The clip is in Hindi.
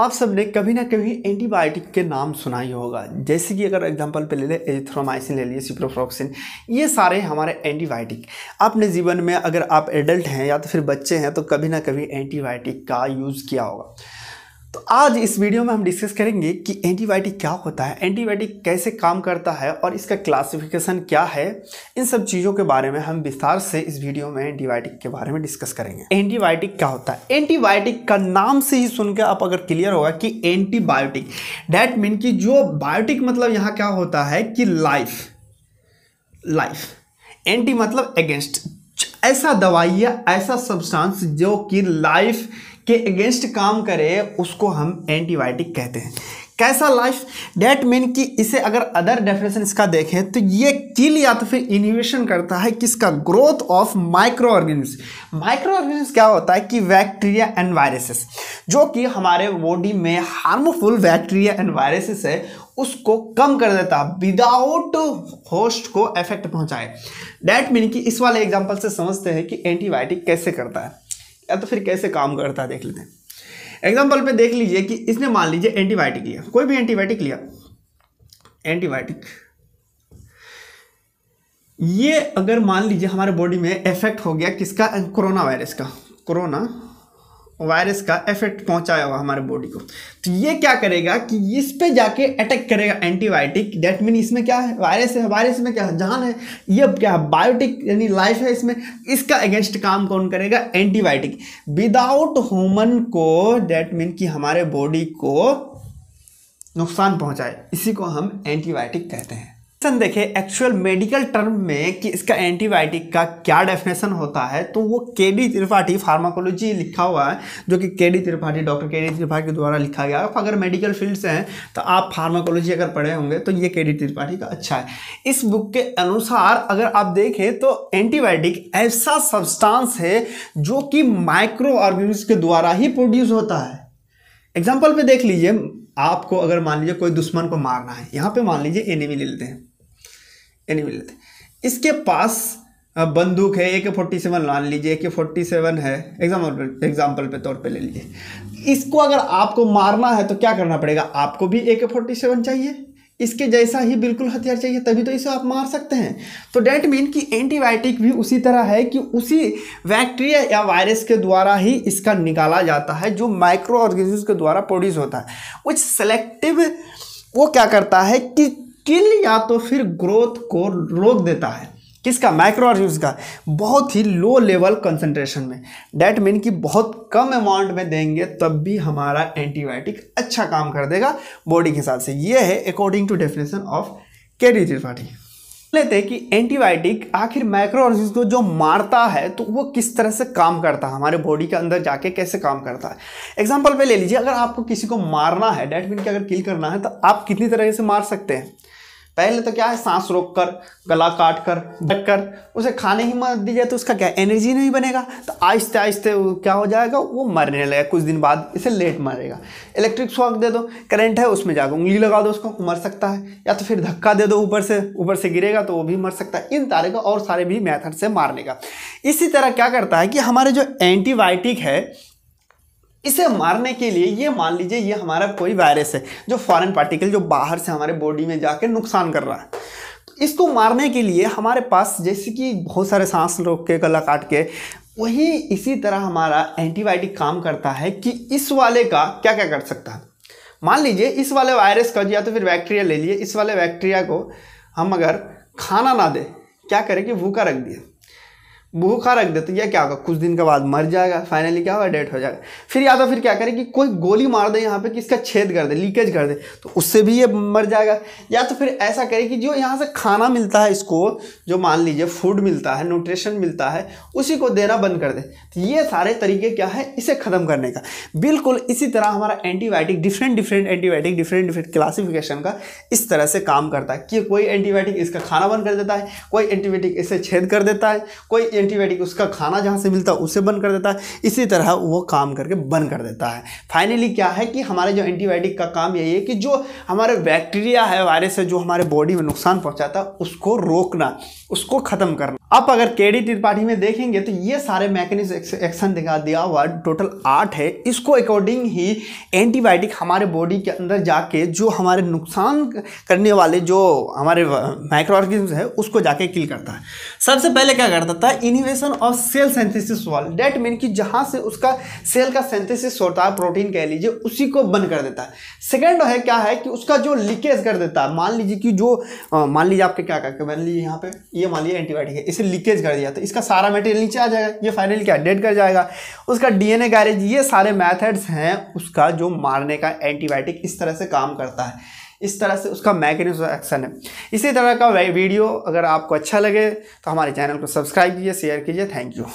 आप सब ने कभी ना कभी एंटीबायोटिक के नाम सुना ही होगा जैसे कि अगर एग्जांपल पे ले लें एजिथ्रोमाइसिन ले लिए सिप्रोफ्रोक्सिन ये सारे हमारे एंटीबायोटिक आपने जीवन में अगर आप एडल्ट हैं या तो फिर बच्चे हैं तो कभी ना कभी एंटीबायोटिक का यूज़ किया होगा तो आज इस वीडियो में हम डिस्कस करेंगे कि एंटीबायोटिक क्या होता है एंटीबायोटिक कैसे काम करता है और इसका क्लासिफिकेशन क्या है इन सब चीज़ों के बारे में हम विस्तार से इस वीडियो में एंटीबायोटिक के बारे में डिस्कस करेंगे एंटीबायोटिक क्या होता है एंटीबायोटिक का नाम से ही सुनकर आप अगर क्लियर होगा कि एंटीबायोटिक डैट मीन कि जो बायोटिक मतलब यहाँ क्या होता है कि लाइफ लाइफ एंटी मतलब अगेंस्ट ऐसा दवाई या ऐसा सब्सटेंस जो कि लाइफ के अगेंस्ट काम करे उसको हम एंटीबायोटिक कहते हैं कैसा लाइफ डेट मीन कि इसे अगर अदर डेफिनेशन इसका देखें तो ये किल या तो फिर इनिवेशन करता है किसका growth of microorganism microorganism क्या होता है कि बैक्टीरिया एंड वायरसेस जो कि हमारे बॉडी में हार्मफुल बैक्टीरिया एंड वायरसेस है उसको कम कर देता विदाउट होस्ट को इफेक्ट पहुंचाए डैट मीन कि इस वाले एग्जाम्पल से समझते हैं कि एंटीबायोटिक कैसे करता है या तो फिर कैसे काम करता है देख लेते हैं एग्जाम्पल पे देख लीजिए कि इसने मान लीजिए एंटीबायोटिक लिया कोई भी एंटीबायोटिक लिया एंटीबायोटिक ये अगर मान लीजिए हमारे बॉडी में इफेक्ट हो गया किसका कोरोना वायरस का कोरोना वायरस का इफेक्ट पहुंचाया हुआ हमारे बॉडी को तो ये क्या करेगा कि इस पे जाके अटैक करेगा एंटीबायोटिक डेट मीन इसमें क्या है वायरस है वायरस में क्या है जान है ये क्या है बायोटिक यानी लाइफ है इसमें इसका अगेंस्ट काम कौन करेगा एंटीबायोटिक विदाउट ह्यूमन को डेट मीन कि हमारे बॉडी को नुकसान पहुंचाए इसी को हम एंटीबायोटिक कहते हैं क्वेश्चन देखें एक्चुअल मेडिकल टर्म में कि इसका एंटीबायोटिक का क्या डेफिनेशन होता है तो वो के डी त्रिपाठी फार्माकोलॉजी लिखा हुआ है जो कि K D Tripathi doctor K D Tripathi के द्वारा लिखा गया है अगर मेडिकल फील्ड से हैं तो आप फार्माकोलॉजी अगर पढ़े होंगे तो ये के डी त्रिपाठी का अच्छा है इस बुक के अनुसार अगर आप देखें तो एंटीबायोटिक ऐसा सब्सटांस है जो कि माइक्रो ऑर्गेनिज्म के द्वारा ही प्रोड्यूस होता है एग्जाम्पल पर देख लीजिए आपको अगर मान लीजिए कोई दुश्मन को मारना है यहाँ पे मान लीजिए एनिमी ले लेते हैं एनिमल लेते इसके पास बंदूक है ए के फोर्टी सेवन मान लीजिए ए के फोर्टी सेवन है एग्जाम्पल एग्जाम्पल पे तौर पे ले लीजिए इसको अगर आपको मारना है तो क्या करना पड़ेगा आपको भी ए के फोर्टी सेवन चाहिए इसके जैसा ही बिल्कुल हथियार चाहिए तभी तो इसे आप मार सकते हैं तो डेट मीन कि एंटीबायोटिक भी उसी तरह है कि उसी बैक्टीरिया या वायरस के द्वारा ही इसका निकाला जाता है जो माइक्रो ऑर्गेनिज्म के द्वारा प्रोड्यूस होता है कुछ सेलेक्टिव वो क्या करता है कि किल या तो फिर ग्रोथ को रोक देता है किसका माइक्रो ऑर्गेनिम्स का बहुत ही लो लेवल कंसंट्रेशन में डैट मीन कि बहुत कम अमाउंट में देंगे तब भी हमारा एंटीबायोटिक अच्छा काम कर देगा बॉडी के हिसाब से ये है अकॉर्डिंग टू डेफिनेशन ऑफ कैरी त्रिपाठी लेते हैं कि एंटीबायोटिक आखिर माइक्रो ऑर्गेनिम्स को जो मारता है तो वो किस तरह से काम करता है हमारे बॉडी के अंदर जाके कैसे काम करता है एग्जाम्पल पर ले लीजिए अगर आपको किसी को मारना है डैट मीन कि अगर किल करना है तो आप कितनी तरह से मार सकते हैं पहले तो क्या है सांस रोक कर गला काट कर ढक कर उसे खाने ही मत दी जाए तो उसका क्या एनर्जी नहीं बनेगा तो आहिस्ते आहिस्ते क्या हो जाएगा वो मरने लगेगा कुछ दिन बाद इसे लेट मरेगा इलेक्ट्रिक शॉक दे दो करंट है उसमें जाकर उंगली लगा दो उसको मर सकता है या तो फिर धक्का दे दो ऊपर से ऊपर से गिरेगा तो वो भी मर सकता है इन तारे का और सारे भी मैथड से मारने का इसी तरह क्या करता है कि हमारे जो एंटीबायोटिक है इसे मारने के लिए ये मान लीजिए ये हमारा कोई वायरस है जो फॉरेन पार्टिकल जो बाहर से हमारे बॉडी में जाके नुकसान कर रहा है तो इसको मारने के लिए हमारे पास जैसे कि बहुत सारे सांस रोक के गला काट के वही इसी तरह हमारा एंटीबायोटिक काम करता है कि इस वाले का क्या क्या कर सकता है मान लीजिए इस वाले वायरस का या तो फिर बैक्टीरिया ले लिए इस वाले बैक्टीरिया को हम अगर खाना ना दें क्या करें कि भूखा रख दिए भूखा रख देते या क्या होगा कुछ दिन के बाद मर जाएगा फाइनली क्या होगा डेट हो जाएगा फिर या तो फिर क्या करें कि कोई गोली मार दे यहाँ पे कि इसका छेद कर दे लीकेज कर दे तो उससे भी ये मर जाएगा या तो फिर ऐसा करें कि जो यहाँ से खाना मिलता है इसको जो मान लीजिए फूड मिलता है न्यूट्रिशन मिलता है उसी को देना बंद कर दे तो ये सारे तरीके क्या है इसे ख़त्म करने का बिल्कुल इसी तरह हमारा antibiotic different different antibiotic different different classification का इस तरह से काम करता है कि कोई एंटीबायोटिक इसका खाना बंद कर देता है कोई एंटीबायोटिक इसे छेद कर देता है कोई एंटीबायोटिक उसका खाना जहाँ से मिलता है उसे बंद कर देता है इसी तरह वो काम करके बंद कर देता है फाइनली क्या है कि हमारे जो एंटीबायोटिक का काम यही है कि जो हमारे बैक्टीरिया है वायरस है जो हमारे बॉडी में नुकसान पहुँचाता है उसको रोकना उसको ख़त्म करना आप अगर के डी त्रिपाठी में देखेंगे तो ये सारे मैकेनिज एक्शन दिखा दिया हुआ टोटल आठ है इसको अकॉर्डिंग ही एंटीबायोटिक हमारे बॉडी के अंदर जाके जो हमारे नुकसान करने वाले जो हमारे माइक्रो ऑर्गेनिज्म है उसको जाके किल करता है सबसे पहले क्या करता था inhibition of cell synthesis wall that mean कि जहाँ से उसका सेल का सेंथेसिस होता है प्रोटीन कह लीजिए उसी को बंद कर देता है सेकेंड है क्या है कि उसका जो लीकेज कर देता है मान लीजिए कि जो मान लीजिए आपके क्या करके मान लीजिए यहाँ पे ये मान लीजिए एंटीबायोटिक है से लीकेज कर दिया तो इसका सारा मटेरियल नीचे आ जाएगा ये फाइनल क्या अपडेट कर जाएगा उसका डीएनए गैरेज ये सारे मैथड्स हैं उसका जो मारने का एंटीबायोटिक इस तरह से काम करता है इस तरह से उसका मैकेनिज्म एक्शन है इसी तरह का वीडियो अगर आपको अच्छा लगे तो हमारे चैनल को सब्सक्राइब कीजिए शेयर कीजिए थैंक यू